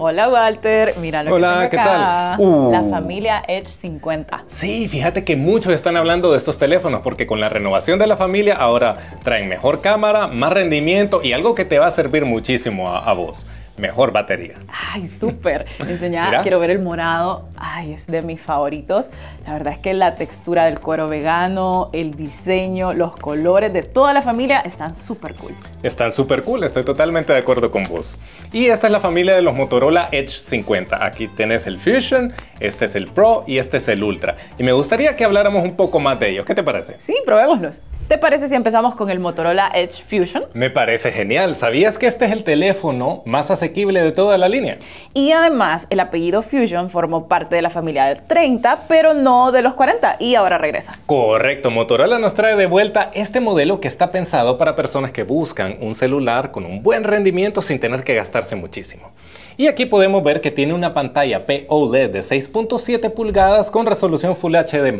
Hola Walter, mira lo que tengo acá. ¿qué tal? Uh. La familia Edge 50. Sí, fíjate que muchos están hablando de estos teléfonos porque con la renovación de la familia ahora traen mejor cámara, más rendimiento y algo que te va a servir muchísimo a vos mejor batería. Ay, súper. Enseñada, quiero ver el morado. Ay, es de mis favoritos. La verdad es que la textura del cuero vegano, el diseño, los colores de toda la familia están súper cool. Están súper cool, estoy totalmente de acuerdo con vos. Y esta es la familia de los Motorola Edge 50. Aquí tenés el Fusion, este es el Pro y este es el Ultra. Y me gustaría que habláramos un poco más de ellos. ¿Qué te parece? Sí, probémoslos. ¿Te parece si empezamos con el Motorola Edge Fusion? Me parece genial. ¿Sabías que este es el teléfono más asequible de toda la línea? Y además, el apellido Fusion formó parte de la familia del 30, pero no de los 40, y ahora regresa. Correcto, Motorola nos trae de vuelta este modelo que está pensado para personas que buscan un celular con un buen rendimiento sin tener que gastarse muchísimo. Y aquí podemos ver que tiene una pantalla POLED de 6.7 pulgadas con resolución Full HD+,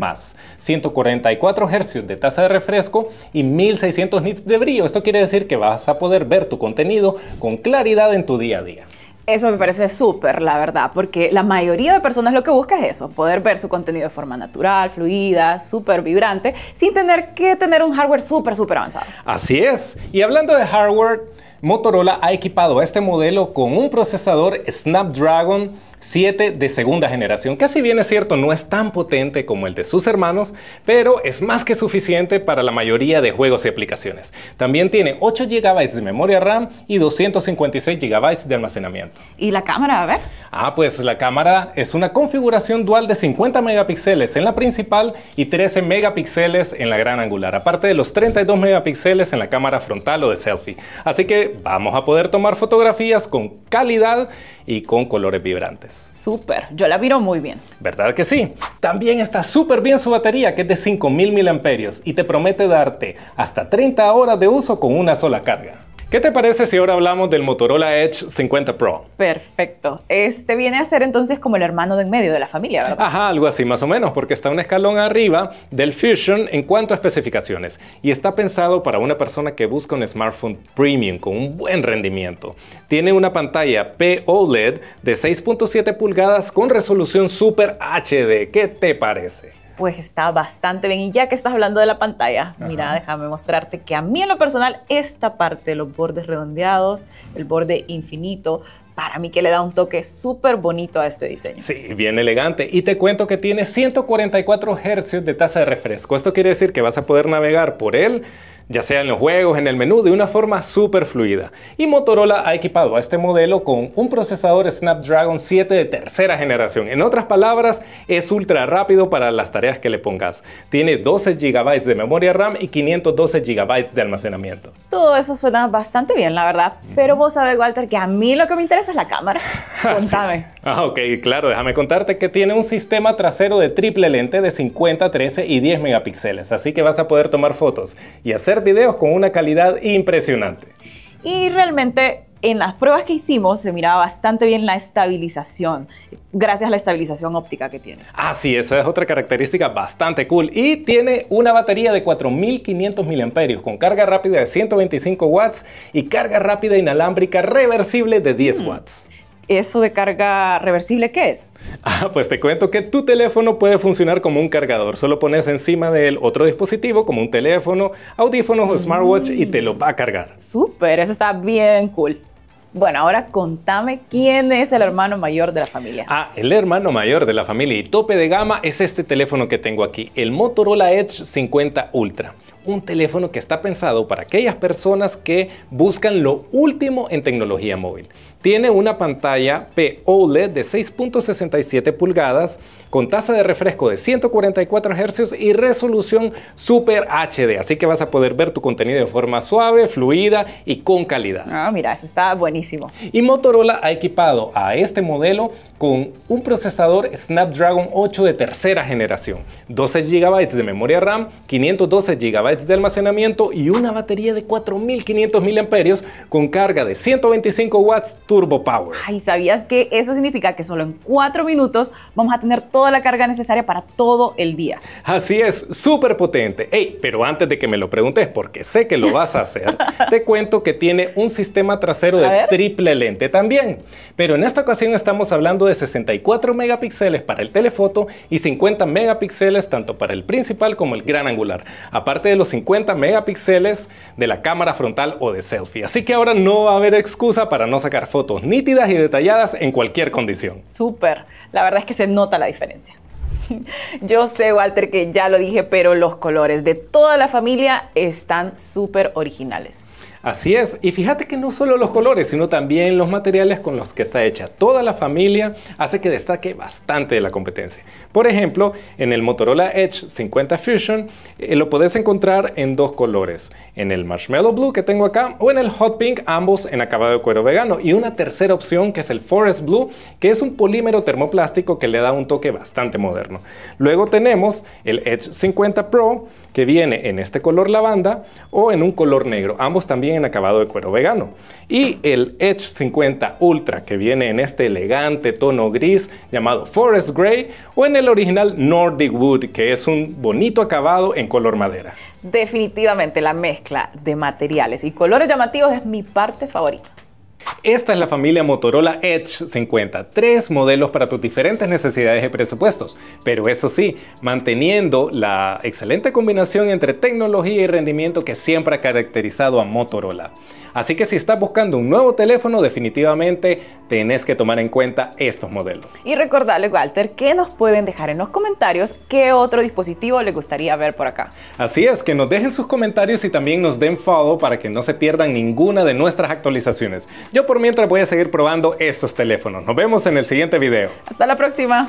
144 Hz de tasa de refresco y 1600 nits de brillo. Esto quiere decir que vas a poder ver tu contenido con claridad en tu día a día. Eso me parece súper, la verdad, porque la mayoría de personas lo que busca es eso, poder ver su contenido de forma natural, fluida, súper vibrante, sin tener que tener un hardware súper, súper avanzado. Así es. Y hablando de hardware, Motorola ha equipado a este modelo con un procesador Snapdragon 7 de segunda generación, que si bien es cierto no es tan potente como el de sus hermanos, pero es más que suficiente para la mayoría de juegos y aplicaciones. También tiene 8 GB de memoria RAM y 256 GB de almacenamiento. ¿Y la cámara? A ver. Ah, pues la cámara es una configuración dual de 50 megapíxeles en la principal y 13 megapíxeles en la gran angular, aparte de los 32 megapíxeles en la cámara frontal o de selfie. Así que vamos a poder tomar fotografías con calidad y con colores vibrantes. Súper, yo la viro muy bien. ¿Verdad que sí? También está súper bien su batería, que es de 5000 mAh y te promete darte hasta 30 horas de uso con una sola carga. ¿Qué te parece si ahora hablamos del Motorola Edge 50 Pro? Perfecto. Este viene a ser entonces como el hermano de en medio de la familia, ¿verdad? Ajá, algo así más o menos, porque está un escalón arriba del Fusion en cuanto a especificaciones y está pensado para una persona que busca un smartphone premium con un buen rendimiento. Tiene una pantalla POLED de 6.7 pulgadas con resolución Super HD. ¿Qué te parece? pues está bastante bien. Y ya que estás hablando de la pantalla, mira, déjame mostrarte que a mí en lo personal esta parte de los bordes redondeados, el borde infinito, para mí que le da un toque súper bonito a este diseño. Sí, bien elegante. Y te cuento que tiene 144 Hz de tasa de refresco. Esto quiere decir que vas a poder navegar por él ya sea en los juegos, en el menú, de una forma súper fluida. Y Motorola ha equipado a este modelo con un procesador Snapdragon 7 de tercera generación. En otras palabras, es ultra rápido para las tareas que le pongas. Tiene 12 GB de memoria RAM y 512 GB de almacenamiento. Todo eso suena bastante bien, la verdad. Pero vos sabés, Walter, que a mí lo que me interesa es la cámara? Ah, Contame. Ah, ok, claro, déjame contarte que tiene un sistema trasero de triple lente de 50, 13 y 10 megapíxeles, así que vas a poder tomar fotos y hacer videos con una calidad impresionante. Y realmente en las pruebas que hicimos se miraba bastante bien la estabilización gracias a la estabilización óptica que tiene. Ah, sí, esa es otra característica bastante cool. Y tiene una batería de 4500 mAh con carga rápida de 125 watts y carga rápida inalámbrica reversible de 10 hmm. watts. ¿Eso de carga reversible qué es? Ah, pues te cuento que tu teléfono puede funcionar como un cargador. Solo pones encima de él otro dispositivo como un teléfono, audífonos o smartwatch y te lo va a cargar. Súper, eso está bien cool. Bueno, ahora contame quién es el hermano mayor de la familia. Ah, el hermano mayor de la familia y tope de gama es este teléfono que tengo aquí, el Motorola Edge 50 Ultra un teléfono que está pensado para aquellas personas que buscan lo último en tecnología móvil. Tiene una pantalla POLED de 6.67 pulgadas con tasa de refresco de 144 Hz y resolución Super HD, así que vas a poder ver tu contenido de forma suave, fluida y con calidad. Ah, mira, eso está buenísimo. Y Motorola ha equipado a este modelo con un procesador Snapdragon 8 de tercera generación, 12 GB de memoria RAM, 512 GB de almacenamiento y una batería de 4500 mAh con carga de 125 watts turbo power. Ay, ¿sabías que eso significa que solo en 4 minutos vamos a tener toda la carga necesaria para todo el día? Así es, súper potente. pero antes de que me lo preguntes, porque sé que lo vas a hacer, te cuento que tiene un sistema trasero de triple lente también. Pero en esta ocasión estamos hablando de 64 megapíxeles para el telefoto y 50 megapíxeles tanto para el principal como el gran angular. Aparte de los 50 megapíxeles de la cámara frontal o de selfie. Así que ahora no va a haber excusa para no sacar fotos nítidas y detalladas en cualquier condición. Súper, la verdad es que se nota la diferencia. Yo sé, Walter, que ya lo dije, pero los colores de toda la familia están súper originales. Así es, y fíjate que no solo los colores, sino también los materiales con los que está hecha toda la familia hace que destaque bastante de la competencia. Por ejemplo, en el Motorola Edge 50 Fusion eh, lo podés encontrar en dos colores, en el Marshmallow Blue que tengo acá o en el Hot Pink, ambos en acabado de cuero vegano, y una tercera opción que es el Forest Blue, que es un polímero termoplástico que le da un toque bastante moderno. Luego tenemos el Edge 50 Pro que viene en este color lavanda o en un color negro, ambos también en acabado de cuero vegano. Y el Edge 50 Ultra que viene en este elegante tono gris llamado Forest Gray o en el original Nordic Wood que es un bonito acabado en color madera. Definitivamente la mezcla de materiales y colores llamativos es mi parte favorita. Esta es la familia Motorola Edge 50, tres modelos para tus diferentes necesidades y presupuestos, pero eso sí, manteniendo la excelente combinación entre tecnología y rendimiento que siempre ha caracterizado a Motorola. Así que si estás buscando un nuevo teléfono, definitivamente tenés que tomar en cuenta estos modelos. Y recordarle, Walter, que nos pueden dejar en los comentarios qué otro dispositivo les gustaría ver por acá. Así es, que nos dejen sus comentarios y también nos den follow para que no se pierdan ninguna de nuestras actualizaciones. Yo por mientras voy a seguir probando estos teléfonos. Nos vemos en el siguiente video. Hasta la próxima.